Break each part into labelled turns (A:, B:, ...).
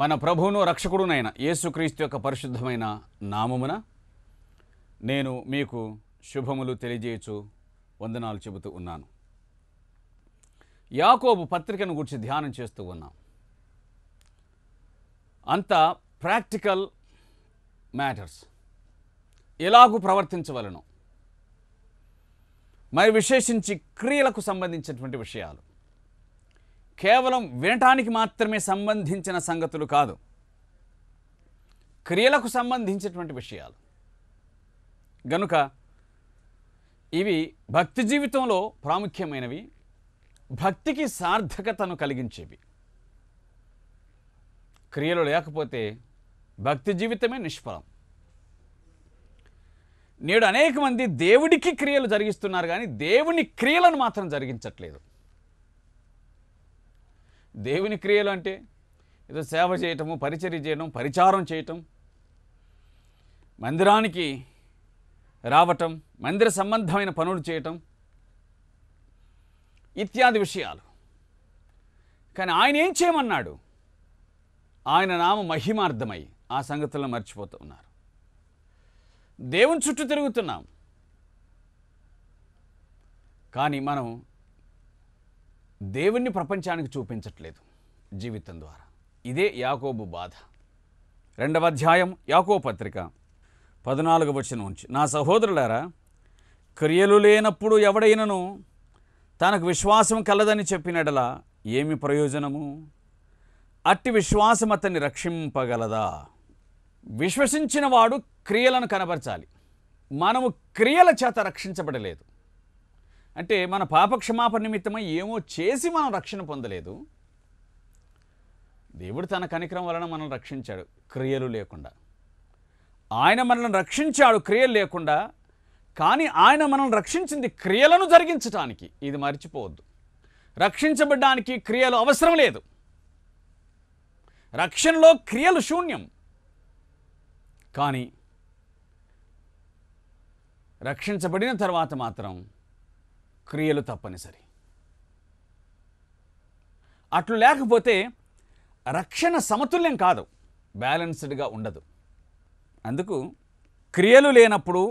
A: మన ప్రభువును రక్షకుడునైన యేసుక్రీస్తు యొక్క పరిశుద్ధమైన నామమున నేను మీకు శుభములు తెలియజేయచ్చు వందనాలు చెబుతూ ఉన్నాను యాకోబు పత్రికను గురించి ధ్యానం చేస్తూ ఉన్నాం అంత ప్రాక్టికల్ మ్యాటర్స్ ఎలాగూ ప్రవర్తించవలను మరి విశేషించి క్రియలకు సంబంధించినటువంటి విషయాలు కేవలం వినటానికి మాత్రమే సంబంధించిన సంగతులు కాదు క్రియలకు సంబంధించినటువంటి విషయాలు గనుక ఇవి భక్తి జీవితంలో ప్రాముఖ్యమైనవి భక్తికి సార్థకతను కలిగించేవి క్రియలు లేకపోతే భక్తి జీవితమే నిష్ఫలం నేడు అనేక మంది దేవుడికి క్రియలు జరిగిస్తున్నారు కానీ దేవుని క్రియలను మాత్రం జరిగించట్లేదు దేవుని క్రియలు అంటే ఏదో సేవ చేయటము పరిచర్య చేయడం పరిచారం చేయటం మందిరానికి రావటం మందిర సంబంధమైన పనులు చేయటం ఇత్యాది విషయాలు కానీ ఆయన ఏం చేయమన్నాడు ఆయన నామ మహిమార్థమై ఆ సంగతులను మర్చిపోతూ ఉన్నారు దేవుని చుట్టూ తిరుగుతున్నాం కానీ మనం దేవుణ్ణి ప్రపంచానికి చూపించట్లేదు జీవితం ద్వారా ఇదే యాకోబు బాధ రెండవ అధ్యాయం యాకో పత్రిక పద్నాలుగు వచ్చిన ఉంచి నా సహోదరులారా క్రియలు లేనప్పుడు ఎవడైనను తనకు విశ్వాసం కలదని చెప్పినడలా ఏమి ప్రయోజనము అట్టి విశ్వాసం అతన్ని రక్షింపగలదా విశ్వసించిన వాడు క్రియలను కనబరచాలి మనము క్రియల చేత రక్షించబడలేదు అంటే మన పాపక్షమాపణ నిమిత్తమై ఏమో చేసి మనం రక్షణ పొందలేదు దేవుడు తన కనికరం వలన మనం రక్షించాడు క్రియలు లేకుండా ఆయన మనల్ని రక్షించాడు క్రియలు లేకుండా కానీ ఆయన మనల్ని రక్షించింది క్రియలను జరిగించటానికి ఇది మర్చిపోవద్దు రక్షించబడ్డానికి క్రియలు అవసరం లేదు రక్షణలో క్రియలు శూన్యం కానీ రక్షించబడిన తర్వాత మాత్రం క్రియలు తప్పనిసరి అట్లు లేకపోతే రక్షణ సమతుల్యం కాదు బ్యాలెన్స్డ్గా ఉండదు అందుకు క్రియలు లేనప్పుడు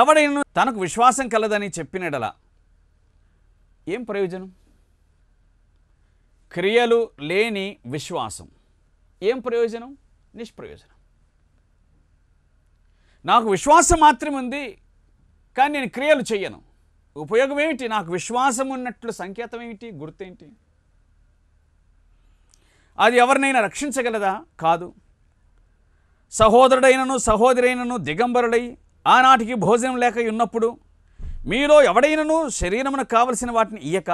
A: ఎవడైనా తనకు విశ్వాసం కలదని చెప్పినడలా ఏం ప్రయోజనం క్రియలు లేని విశ్వాసం ఏం ప్రయోజనం నిష్ప్రయోజనం నాకు విశ్వాసం మాత్రమే ఉంది కానీ నేను క్రియలు చెయ్యను ఉపయోగం ఏమిటి నాకు విశ్వాసం ఉన్నట్లు సంకేతం ఏమిటి గుర్తేంటి అది ఎవరినైనా రక్షించగలదా కాదు సహోదరుడైనను సహోదరైనను దిగంబరుడై ఆనాటికి భోజనం లేక ఉన్నప్పుడు మీలో ఎవడైనను శరీరమునకు కావలసిన వాటిని ఇయ్యక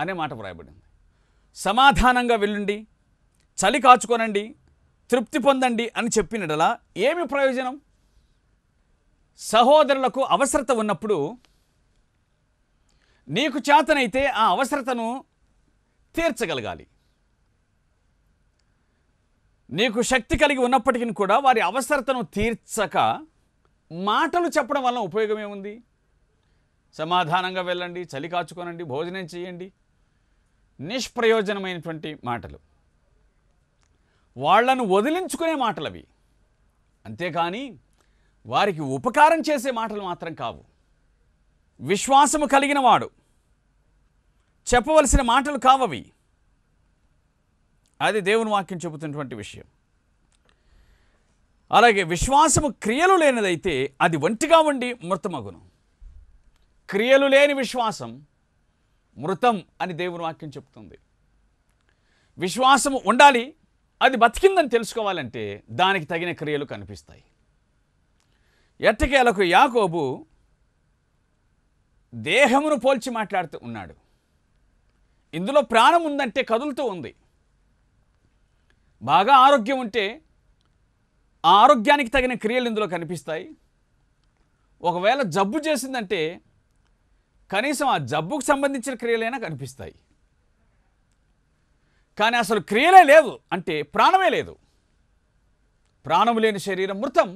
A: అనే మాట వ్రాయబడింది సమాధానంగా వెళ్ళండి చలి కాచుకోనండి తృప్తి పొందండి అని చెప్పినడలా ఏమి ప్రయోజనం సహోదరులకు అవసరత ఉన్నప్పుడు నీకు చేతనైతే ఆ అవసరతను తీర్చగలగాలి నీకు శక్తి కలిగి ఉన్నప్పటికీ కూడా వారి అవసరతను తీర్చక మాటలు చెప్పడం వల్ల ఉపయోగం ఏముంది సమాధానంగా వెళ్ళండి చలి కాచుకోనండి భోజనం చేయండి నిష్ప్రయోజనమైనటువంటి మాటలు వాళ్లను వదిలించుకునే మాటలు అవి అంతేకాని వారికి ఉపకారం చేసే మాటలు మాత్రం కావు విశ్వాసము కలిగిన వాడు చెప్పవలసిన మాటలు కావవి అది దేవుని వాక్యం చెబుతున్నటువంటి విషయం అలాగే విశ్వాసము క్రియలు లేనిదైతే అది ఒంటిగా ఉండి మృతమగును క్రియలు లేని విశ్వాసం మృతం అని దేవుని వాక్యం చెబుతుంది విశ్వాసము ఉండాలి అది బతికిందని తెలుసుకోవాలంటే దానికి తగిన క్రియలు కనిపిస్తాయి ఎట్టకేలకు యాకోబు దేహమును పోల్చి మాట్లాడుతూ ఉన్నాడు ఇందులో ప్రాణం ఉందంటే కదులుతూ ఉంది బాగా ఆరోగ్యం ఉంటే ఆ ఆరోగ్యానికి తగిన క్రియలు ఇందులో కనిపిస్తాయి ఒకవేళ జబ్బు చేసిందంటే కనీసం ఆ జబ్బుకు సంబంధించిన క్రియలైనా కనిపిస్తాయి కానీ అసలు క్రియలే లేవు అంటే ప్రాణమే లేదు ప్రాణము లేని శరీరం మృతం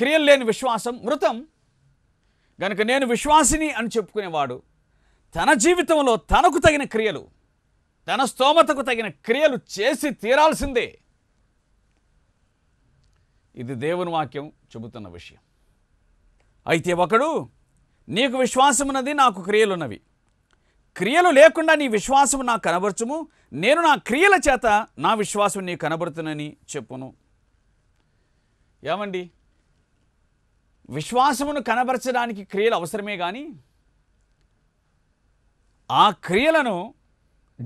A: క్రియలు లేని విశ్వాసం మృతం గనుక నేను విశ్వాసిని అని చెప్పుకునేవాడు తన జీవితంలో తనకు తగిన క్రియలు తన స్తోమతకు తగిన క్రియలు చేసి తీరాల్సిందే ఇది దేవుని వాక్యం చెబుతున్న విషయం అయితే ఒకడు నీకు విశ్వాసమున్నది నాకు క్రియలున్నవి క్రియలు లేకుండా నీ విశ్వాసము నాకు కనబరచము నేను నా క్రియల చేత నా విశ్వాసం నీ కనబడుతునని చెప్పును ఏమండి విశ్వాసమును కనబరచడానికి క్రియలు అవసరమే కానీ ఆ క్రియలను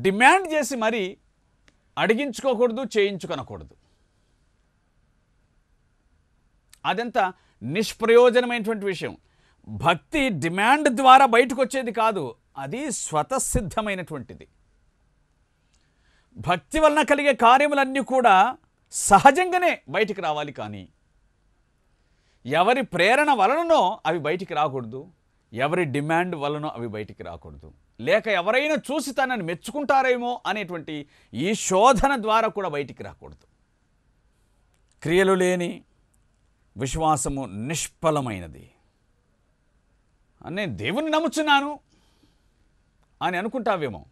A: డిమాండ్ చేసి మరీ అడిగించుకోకూడదు చేయించుకొనకూడదు అదంత నిష్ప్రయోజనమైనటువంటి విషయం భక్తి డిమాండ్ ద్వారా బయటకు వచ్చేది కాదు అది స్వతసిద్ధమైనటువంటిది భక్తి వలన కలిగే కార్యములన్నీ కూడా సహజంగానే బయటికి రావాలి కానీ ఎవరి ప్రేరణ వలననో అవి బయటికి రాకూడదు ఎవరి డిమాండ్ వలనో అవి బయటికి రాకూడదు లేక ఎవరైనా చూసి తనని మెచ్చుకుంటారేమో అనేటువంటి ఈ శోధన ద్వారా కూడా బయటికి రాకూడదు క్రియలు లేని విశ్వాసము నిష్ఫలమైనది నేను దేవుని నమ్ముచున్నాను అని అనుకుంటావేమో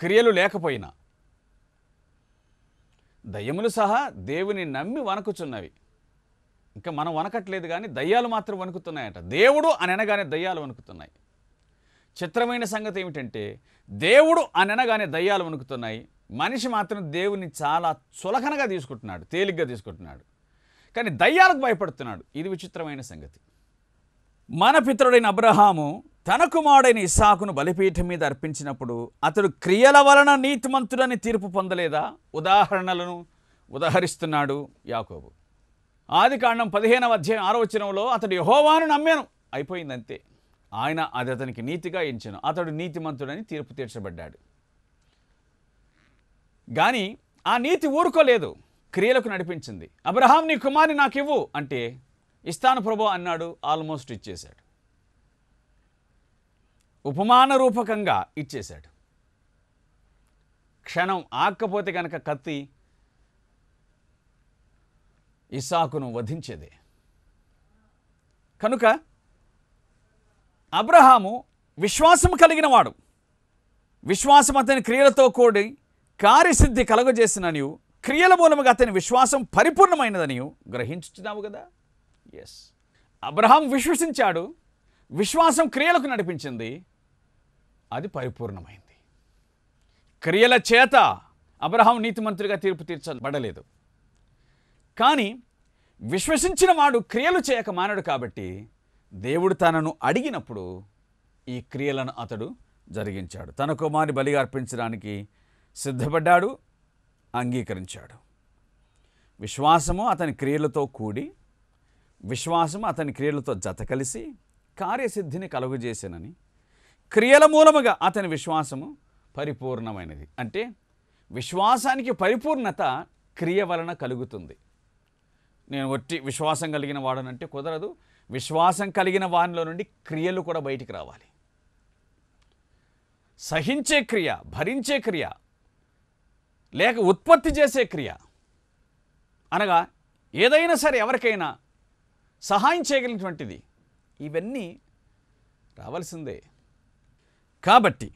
A: క్రియలు లేకపోయినా దయ్యములు సహా దేవుని నమ్మి వనకుచున్నవి ఇంకా మనం వనకట్లేదు కానీ దయ్యాలు మాత్రం వణుకుతున్నాయట దేవుడు అని అనగానే దయ్యాలు వణుకుతున్నాయి చిత్రమైన సంగతి ఏమిటంటే దేవుడు అని అనగానే దయ్యాలు వణుకుతున్నాయి మనిషి మాత్రం దేవుని చాలా చులకనగా తీసుకుంటున్నాడు తేలిగ్గా తీసుకుంటున్నాడు కానీ దయ్యాలకు భయపడుతున్నాడు ఇది విచిత్రమైన సంగతి మన పితరుడైన అబ్రహాము తన కుమారుడైన ఇసాకును బలిపీఠం మీద అర్పించినప్పుడు అతడు క్రియల వలన నీతిమంతుడని తీర్పు పొందలేదా ఉదాహరణలను ఉదహరిస్తున్నాడు యాకోబు ఆది కాండం పదిహేనవ అధ్యాయం ఆరో వచనంలో అతడు యహోవాను నమ్మాను అయిపోయింది అంతే ఆయన అది అతనికి నీతిగా ఎంచాను అతడు నీతిమంతుడని తీర్పు తీర్చబడ్డాడు కానీ ఆ నీతి ఊరుకోలేదు క్రియలకు నడిపించింది అబ్రహాం నీ కుమారి నాకు ఇవ్వు అంటే ఇస్తాను ప్రభు అన్నాడు ఆల్మోస్ట్ ఇచ్చేశాడు ఉపమాన రూపకంగా ఇచ్చేశాడు క్షణం ఆక్కపోతే కనుక కత్తి ఇసాకును వధించేది కనుక అబ్రహాము విశ్వాసం కలిగిన వాడు విశ్వాసం అతని క్రియలతో కూడి కార్యసిద్ధి కలుగజేసిన నీవు క్రియల మూలముగా అతని విశ్వాసం పరిపూర్ణమైనదని గ్రహించుచున్నావు కదా ఎస్ అబ్రహాం విశ్వసించాడు విశ్వాసం క్రియలకు నడిపించింది అది పరిపూర్ణమైంది క్రియల చేత అబ్రహాం నీతిమంతుడిగా తీర్పు తీర్చబడలేదు కానీ విశ్వసించిన వాడు క్రియలు చేయక మానడు కాబట్టి దేవుడు తనను అడిగినప్పుడు ఈ క్రియలను అతడు జరిగించాడు తన కుమారుని బలిగా అర్పించడానికి సిద్ధపడ్డాడు అంగీకరించాడు విశ్వాసము అతని క్రియలతో కూడి విశ్వాసము అతని క్రియలతో జత కలిసి కార్యసిద్ధిని కలుగజేసానని క్రియల మూలముగా అతని విశ్వాసము పరిపూర్ణమైనది అంటే విశ్వాసానికి పరిపూర్ణత క్రియ వలన కలుగుతుంది నేను ఒట్టి విశ్వాసం కలిగిన వాడనంటే కుదరదు విశ్వాసం కలిగిన వానిలో నుండి క్రియలు కూడా బయటికి రావాలి సహించే క్రియ భరించే క్రియ లేక ఉత్పత్తి చేసే క్రియ అనగా ఏదైనా సరే ఎవరికైనా సహాయం చేయగలిగినటువంటిది ఇవన్నీ రావాల్సిందే కాబట్టి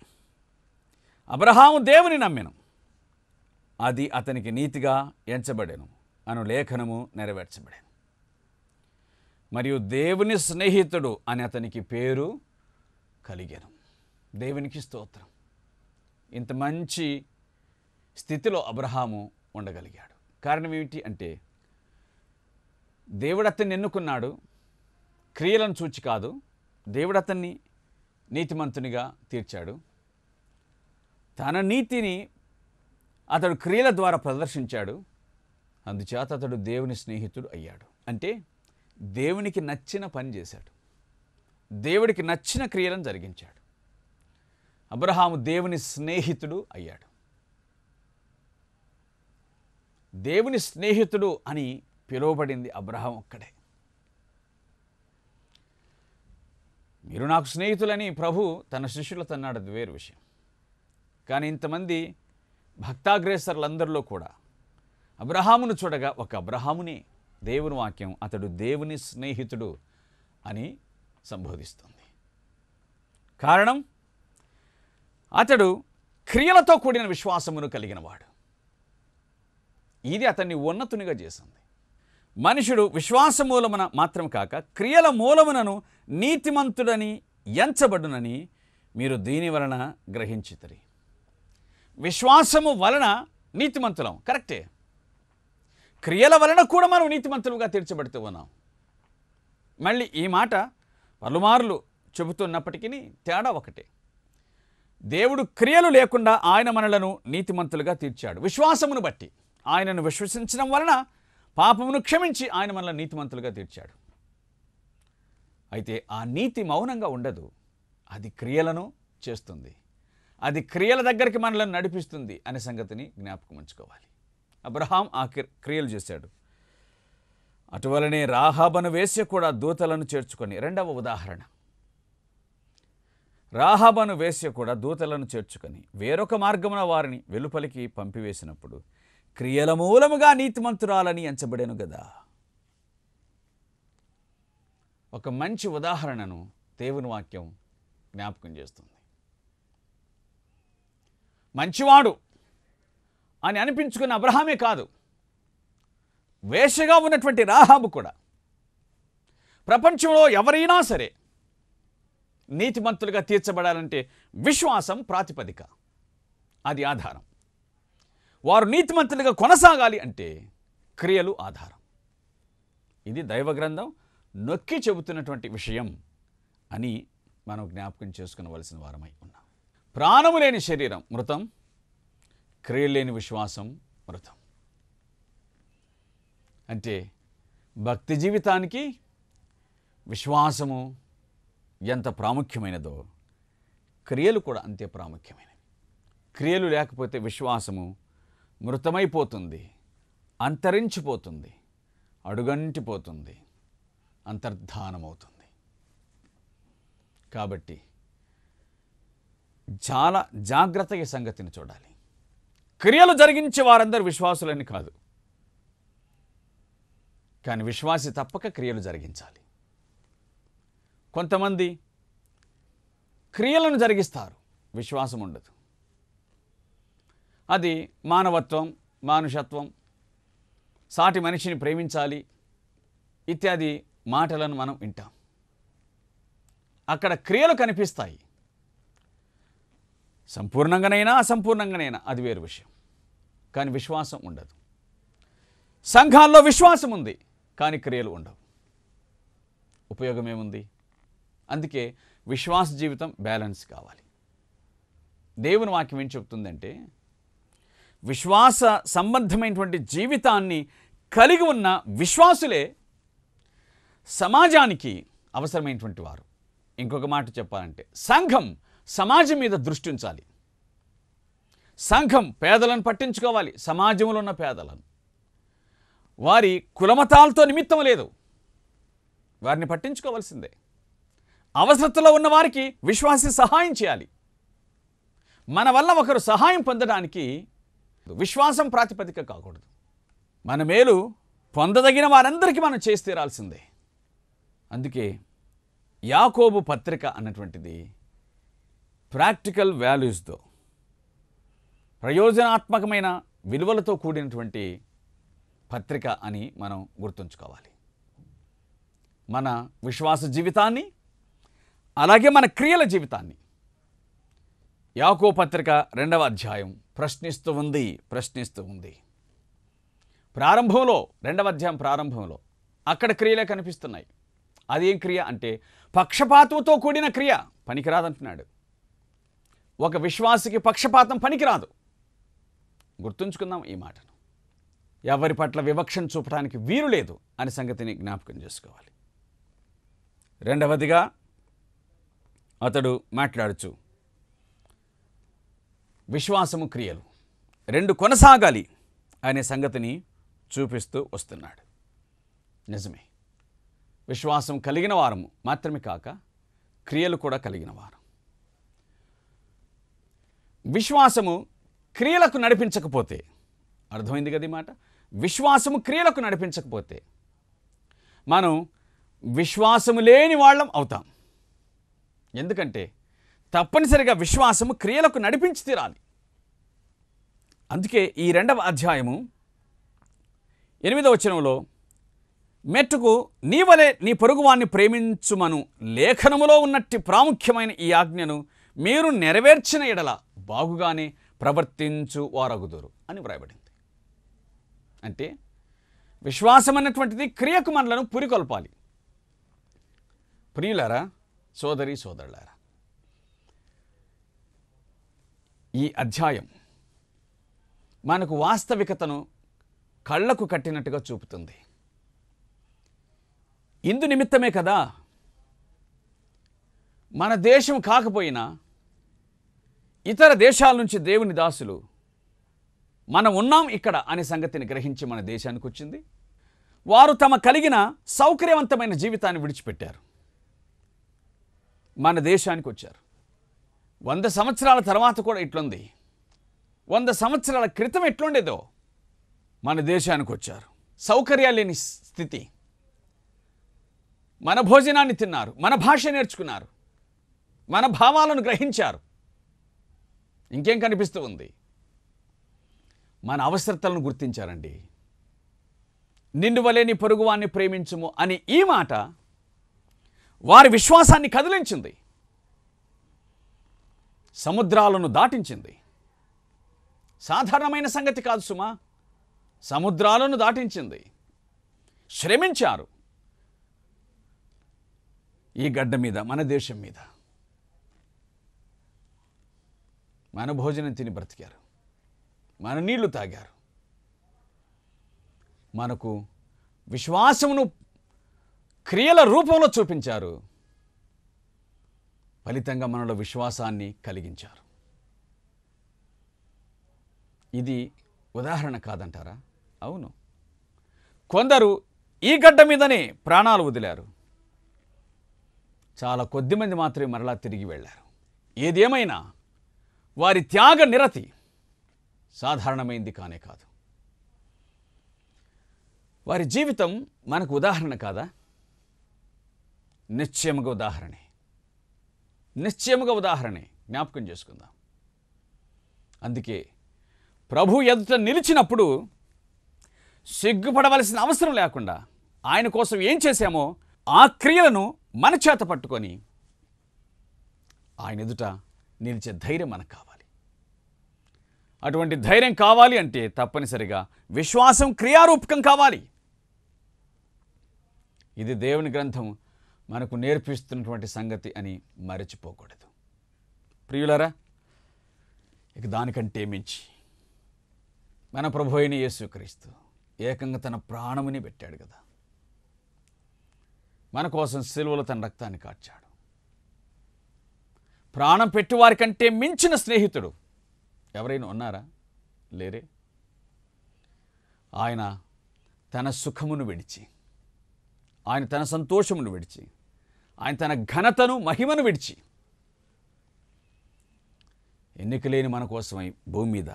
A: అబ్రహాము దేవుని నమ్మెను అది అతనికి నీతిగా ఎంచబడెను అను లేఖనము నెరవేర్చబడింది మరియు దేవుని స్నేహితుడు అని అతనికి పేరు కలిగాను దేవునికి స్తోత్రం ఇంత మంచి స్థితిలో అబ్రహాము ఉండగలిగాడు కారణం ఏమిటి అంటే దేవుడు అతన్ని ఎన్నుకున్నాడు క్రియలను చూచి కాదు దేవుడు అతన్ని నీతిమంతునిగా తీర్చాడు తన నీతిని అతడు క్రియల ద్వారా ప్రదర్శించాడు అందుచేత అతడు దేవుని స్నేహితుడు అయ్యాడు అంటే దేవునికి నచ్చిన పని చేశాడు దేవుడికి నచ్చిన క్రియలను జరిగించాడు అబ్రహాము దేవుని స్నేహితుడు అయ్యాడు దేవుని స్నేహితుడు అని పిలువబడింది అబ్రహాం ఒక్కడే మీరు నాకు స్నేహితులని ప్రభు తన శిష్యులతో అన్నాడు వేరు విషయం కానీ ఇంతమంది భక్తాగ్రేసర్లందరిలో కూడా అబ్రహామును చూడగా ఒక అబ్రహామునే దేవుని వాక్యం అతడు దేవుని స్నేహితుడు అని సంబోధిస్తుంది కారణం అతడు క్రియలతో కూడిన విశ్వాసమును కలిగినవాడు ఇది అతన్ని ఉన్నతునిగా చేసింది మనుషుడు విశ్వాస మూలమున మాత్రం కాక క్రియల మూలమునను నీతిమంతుడని ఎంచబడునని మీరు దీని వలన గ్రహించితరి విశ్వాసము వలన నీతిమంతులం కరెక్టే క్రియల వలన కూడా మనం నీతిమంతులుగా తీర్చబడుతూ ఉన్నాం మళ్ళీ ఈ మాట పలుమార్లు చెబుతున్నప్పటికీ తేడా ఒకటే దేవుడు క్రియలు లేకుండా ఆయన మనలను నీతిమంతులుగా తీర్చాడు విశ్వాసమును బట్టి ఆయనను విశ్వసించడం వలన పాపమును క్షమించి ఆయన మనల్ని నీతిమంతులుగా తీర్చాడు అయితే ఆ నీతి మౌనంగా ఉండదు అది క్రియలను చేస్తుంది అది క్రియల దగ్గరికి మనలను నడిపిస్తుంది అనే సంగతిని జ్ఞాపకం ఉంచుకోవాలి అబ్రహాం ఆ క్రియలు చేశాడు అటువలనే రాహాబను వేసి కూడా దూతలను చేర్చుకొని రెండవ ఉదాహరణ రాహాబను వేసి కూడా దూతలను చేర్చుకొని వేరొక మార్గమున వారిని వెలుపలికి పంపివేసినప్పుడు క్రియల మూలముగా నీతిమంతురాలని ఎంచబడేను కదా ఒక మంచి ఉదాహరణను దేవుని వాక్యం జ్ఞాపకం చేస్తుంది మంచివాడు అని అనిపించుకున్న అబ్రహామే కాదు వేషగా ఉన్నటువంటి రాహాబు కూడా ప్రపంచంలో ఎవరైనా సరే నీతిమంతులుగా తీర్చబడాలంటే విశ్వాసం ప్రాతిపదిక అది ఆధారం వారు నీతిమంతులుగా కొనసాగాలి అంటే క్రియలు ఆధారం ఇది దైవ గ్రంథం నొక్కి చెబుతున్నటువంటి విషయం అని మనం జ్ఞాపకం చేసుకునవలసిన వారమై ఉన్నాం ప్రాణము లేని శరీరం మృతం క్రియలేని విశ్వాసం మృతం అంటే భక్తి జీవితానికి విశ్వాసము ఎంత ప్రాముఖ్యమైనదో క్రియలు కూడా అంతే ప్రాముఖ్యమైనవి క్రియలు లేకపోతే విశ్వాసము మృతమైపోతుంది అంతరించిపోతుంది అడుగంటిపోతుంది అంతర్ధానమవుతుంది కాబట్టి చాలా జాగ్రత్తగా సంగతిని చూడాలి క్రియలు జరిగించే వారందరూ విశ్వాసులని కాదు కానీ విశ్వాసి తప్పక క్రియలు జరిగించాలి కొంతమంది క్రియలను జరిగిస్తారు విశ్వాసం ఉండదు అది మానవత్వం మానుషత్వం సాటి మనిషిని ప్రేమించాలి ఇత్యాది మాటలను మనం వింటాం అక్కడ క్రియలు కనిపిస్తాయి సంపూర్ణంగానైనా అసంపూర్ణంగానైనా అది వేరు విషయం కానీ విశ్వాసం ఉండదు సంఘాల్లో విశ్వాసం ఉంది కానీ క్రియలు ఉండవు ఉపయోగం ఏముంది అందుకే విశ్వాస జీవితం బ్యాలెన్స్ కావాలి దేవుని వాక్యం ఏం చెప్తుందంటే విశ్వాస సంబంధమైనటువంటి జీవితాన్ని కలిగి ఉన్న విశ్వాసులే సమాజానికి అవసరమైనటువంటి వారు ఇంకొక మాట చెప్పాలంటే సంఘం సమాజం మీద దృష్టి ఉంచాలి సంఘం పేదలను పట్టించుకోవాలి సమాజంలో ఉన్న పేదలను వారి కులమతాలతో నిమిత్తం లేదు వారిని పట్టించుకోవాల్సిందే అవసరతలో ఉన్న వారికి విశ్వాసి సహాయం చేయాలి మన వల్ల ఒకరు సహాయం పొందడానికి విశ్వాసం ప్రాతిపదిక కాకూడదు మన మేలు పొందదగిన వారందరికీ మనం చేసి తీరాల్సిందే అందుకే యాకోబు పత్రిక అన్నటువంటిది ప్రాక్టికల్ వాల్యూస్తో ప్రయోజనాత్మకమైన విలువలతో కూడినటువంటి పత్రిక అని మనం గుర్తుంచుకోవాలి మన విశ్వాస జీవితాన్ని అలాగే మన క్రియల జీవితాన్ని యాకో పత్రిక రెండవ అధ్యాయం ప్రశ్నిస్తూ ఉంది ప్రశ్నిస్తూ ఉంది ప్రారంభంలో రెండవ అధ్యాయం ప్రారంభంలో అక్కడ క్రియలే కనిపిస్తున్నాయి అదేం క్రియ అంటే పక్షపాతంతో కూడిన క్రియ పనికిరాదంటున్నాడు ఒక విశ్వాసికి పక్షపాతం పనికిరాదు గుర్తుంచుకుందాం ఈ మాటను ఎవరి పట్ల వివక్షను చూపడానికి వీలు లేదు అనే సంగతిని జ్ఞాపకం చేసుకోవాలి రెండవదిగా అతడు మాట్లాడుచు విశ్వాసము క్రియలు రెండు కొనసాగాలి అనే సంగతిని చూపిస్తూ వస్తున్నాడు నిజమే విశ్వాసం కలిగిన వారము మాత్రమే కాక క్రియలు కూడా కలిగిన వారు విశ్వాసము క్రియలకు నడిపించకపోతే అర్థమైంది కదా మాట విశ్వాసము క్రియలకు నడిపించకపోతే మనం విశ్వాసము లేని వాళ్ళం అవుతాం ఎందుకంటే తప్పనిసరిగా విశ్వాసము క్రియలకు నడిపించి తీరాలి అందుకే ఈ రెండవ అధ్యాయము ఎనిమిదవ వచనంలో మెట్టుకు నీవలే నీ పొరుగువాన్ని ప్రేమించుమను లేఖనములో ఉన్నట్టి ప్రాముఖ్యమైన ఈ ఆజ్ఞను మీరు నెరవేర్చిన ఎడల బాగుగానే ప్రవర్తించు వారగుదురు అని వ్రాయబడింది అంటే విశ్వాసం అన్నటువంటిది క్రియకు మనలను పురికొల్పాలి ప్రియులారా సోదరి సోదరులారా ఈ అధ్యాయం మనకు వాస్తవికతను కళ్ళకు కట్టినట్టుగా చూపుతుంది ఇందు నిమిత్తమే కదా మన దేశం కాకపోయినా ఇతర దేశాల నుంచి దేవుని దాసులు మనం ఉన్నాం ఇక్కడ అనే సంగతిని గ్రహించి మన దేశానికి వచ్చింది వారు తమ కలిగిన సౌకర్యవంతమైన జీవితాన్ని విడిచిపెట్టారు మన దేశానికి వచ్చారు వంద సంవత్సరాల తర్వాత కూడా ఇట్లుంది వంద సంవత్సరాల క్రితం ఎట్లుండేదో మన దేశానికి వచ్చారు సౌకర్యాలు లేని స్థితి మన భోజనాన్ని తిన్నారు మన భాష నేర్చుకున్నారు మన భావాలను గ్రహించారు ఇంకేం కనిపిస్తూ ఉంది మన అవసరతలను గుర్తించారండి నిన్ను వలేని పొరుగువాన్ని ప్రేమించుము అని ఈ మాట వారి విశ్వాసాన్ని కదిలించింది సముద్రాలను దాటించింది సాధారణమైన సంగతి కాదు సుమా సముద్రాలను దాటించింది శ్రమించారు ఈ గడ్డ మీద మన దేశం మీద మన భోజనం తిని బ్రతికారు మన నీళ్లు తాగారు మనకు విశ్వాసమును క్రియల రూపంలో చూపించారు ఫలితంగా మనలో విశ్వాసాన్ని కలిగించారు ఇది ఉదాహరణ కాదంటారా అవును కొందరు ఈ గడ్డ మీదనే ప్రాణాలు వదిలారు చాలా కొద్దిమంది మాత్రమే మరలా తిరిగి వెళ్ళారు ఏదేమైనా వారి త్యాగ నిరతి సాధారణమైంది కానే కాదు వారి జీవితం మనకు ఉదాహరణ కాదా నిశ్చయముగా ఉదాహరణే నిశ్చయముగా ఉదాహరణే జ్ఞాపకం చేసుకుందాం అందుకే ప్రభు ఎదుట నిలిచినప్పుడు సిగ్గుపడవలసిన అవసరం లేకుండా ఆయన కోసం ఏం చేశామో ఆ క్రియలను మన చేత పట్టుకొని ఆయన ఎదుట నిలిచే ధైర్యం మనకు కావాలి అటువంటి ధైర్యం కావాలి అంటే తప్పనిసరిగా విశ్వాసం క్రియారూపకం కావాలి ఇది దేవుని గ్రంథం మనకు నేర్పిస్తున్నటువంటి సంగతి అని మరచిపోకూడదు ప్రియులరా ఇక దానికంటే మించి మన ప్రభు అయిన యేసుక్రీస్తు ఏకంగా తన ప్రాణముని పెట్టాడు కదా మన కోసం సిలువలో తన రక్తాన్ని కాచాడు ప్రాణం పెట్టువారి కంటే మించిన స్నేహితుడు ఎవరైనా ఉన్నారా లేరే ఆయన తన సుఖమును విడిచి ఆయన తన సంతోషమును విడిచి ఆయన తన ఘనతను మహిమను విడిచి ఎన్నికలేని మన కోసమై భూమి మీద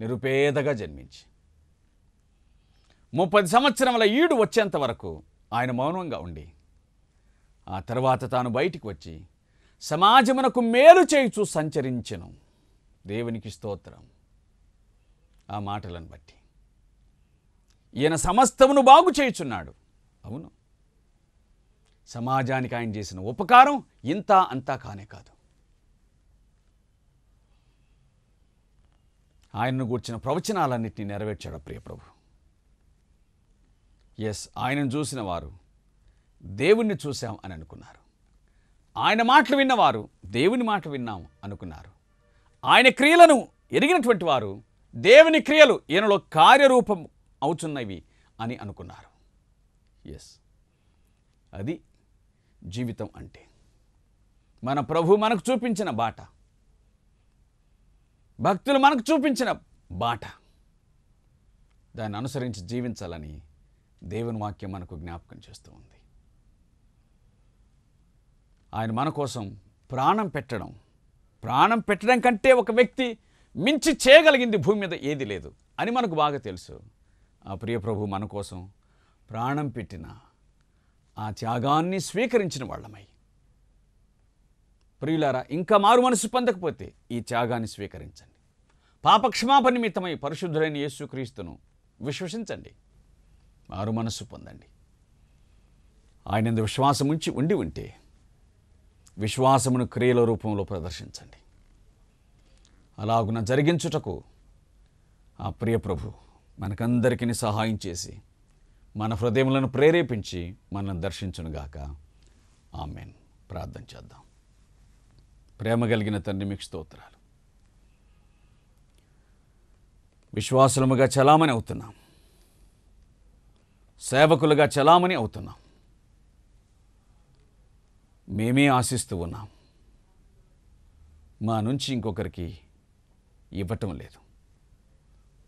A: నిరుపేదగా జన్మించి ముప్పై సంవత్సరముల ఈడు వచ్చేంత వరకు ఆయన మౌనంగా ఉండి ఆ తర్వాత తాను బయటికి వచ్చి సమాజమునకు మేలు చేయుచు సంచరించను దేవునికి స్తోత్రం ఆ మాటలను బట్టి ఈయన సమస్తమును బాగు చేయుచున్నాడు అవును సమాజానికి ఆయన చేసిన ఉపకారం ఇంత అంతా కానే కాదు ఆయనను గూర్చిన ప్రవచనాలన్నింటినీ నెరవేర్చాడు ప్రియప్రభు ఎస్ ఆయనను చూసిన వారు దేవుణ్ణి చూశాం అని అనుకున్నారు ఆయన మాటలు విన్నవారు దేవుని మాట విన్నాం అనుకున్నారు ఆయన క్రియలను ఎరిగినటువంటి వారు దేవుని క్రియలు ఈయనలో కార్యరూపం అవుతున్నవి అని అనుకున్నారు ఎస్ అది జీవితం అంటే మన ప్రభు మనకు చూపించిన బాట భక్తులు మనకు చూపించిన బాట దాన్ని అనుసరించి జీవించాలని దేవుని వాక్యం మనకు జ్ఞాపకం చేస్తూ ఉంది ఆయన మన కోసం ప్రాణం పెట్టడం ప్రాణం పెట్టడం కంటే ఒక వ్యక్తి మించి చేయగలిగింది భూమి మీద ఏది లేదు అని మనకు బాగా తెలుసు ఆ ప్రియ ప్రభు మన కోసం ప్రాణం పెట్టిన ఆ త్యాగాన్ని స్వీకరించిన వాళ్ళమై ప్రియులారా ఇంకా మారు మనసు పొందకపోతే ఈ త్యాగాన్ని స్వీకరించండి పాపక్షమాప నిమిత్తమై పరిశుద్ధులైన యేసుక్రీస్తును విశ్వసించండి మారు మనస్సు పొందండి ఆయనందు విశ్వాసం ఉంచి ఉండి ఉంటే విశ్వాసమును క్రియల రూపంలో ప్రదర్శించండి అలాగున జరిగించుటకు ఆ ప్రియ ప్రభు మనకందరికీ సహాయం చేసి మన హృదయములను ప్రేరేపించి మనల్ని దర్శించునుగాక ఆమెన్ ప్రార్థన చేద్దాం ప్రేమ కలిగిన తండ్రి మీకు స్తోత్రాలు విశ్వాసులముగా చలామణి అవుతున్నాం సేవకులుగా చలామణి అవుతున్నాం మేమే ఆశిస్తూ ఉన్నాం మా నుంచి ఇంకొకరికి ఇవ్వటం లేదు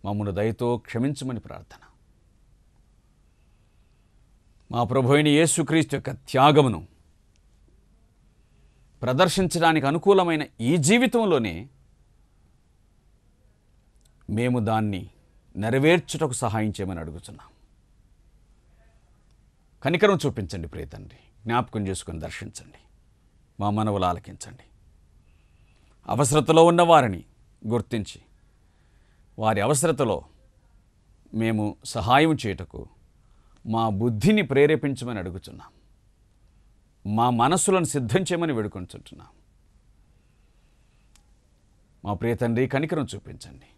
A: మమ్మను దయతో క్షమించమని ప్రార్థన మా ప్రభు అయిన యేసుక్రీస్తు యొక్క త్యాగమును ప్రదర్శించడానికి అనుకూలమైన ఈ జీవితంలోనే మేము దాన్ని నెరవేర్చుటకు సహాయం చేయమని అడుగుతున్నాం కనికరం చూపించండి ప్రియతండ్రి జ్ఞాపకం చేసుకుని దర్శించండి మా మనవులు ఆలకించండి అవసరతలో ఉన్న వారిని గుర్తించి వారి అవసరతలో మేము సహాయం చేయుటకు మా బుద్ధిని ప్రేరేపించమని అడుగుతున్నాం మా మనస్సులను సిద్ధం చేయమని వేడుకుంటుంటున్నాం మా ప్రియతండ్రి కనికరం చూపించండి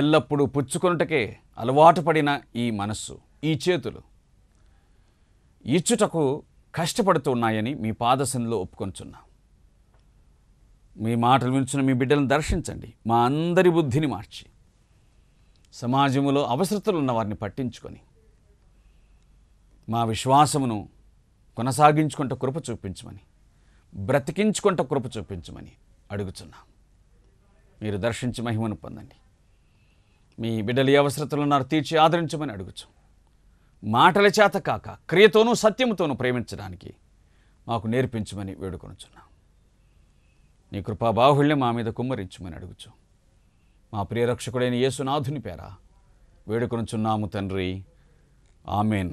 A: ఎల్లప్పుడూ పుచ్చుకొనుటకే అలవాటు పడిన ఈ మనస్సు ఈ చేతులు ఇచ్చుటకు కష్టపడుతున్నాయని మీ పాదశంలో ఒప్పుకొంచున్నా మీ మాటలు వినుచున్న మీ బిడ్డలను దర్శించండి మా అందరి బుద్ధిని మార్చి సమాజంలో అవసరతలు ఉన్న వారిని పట్టించుకొని మా విశ్వాసమును కొనసాగించుకుంట కృప చూపించమని బ్రతికించుకుంట కృప చూపించమని అడుగుచున్నాం మీరు దర్శించి మహిమను పొందండి మీ బిడ్డలు ఏ అవసరతలు ఉన్నారు తీర్చి ఆదరించమని అడుగుచు మాటల చేత కాక క్రియతోనూ సత్యముతోనూ ప్రేమించడానికి మాకు నేర్పించమని వేడుకొనుచున్నాం నీ కృపా బాహుళ్యం మా మీద కుమ్మరించమని అడుగుచు మా ప్రియరక్షకుడైన యేసునాథుని పేర వేడుకొనుచున్నాము తండ్రి ఆమెన్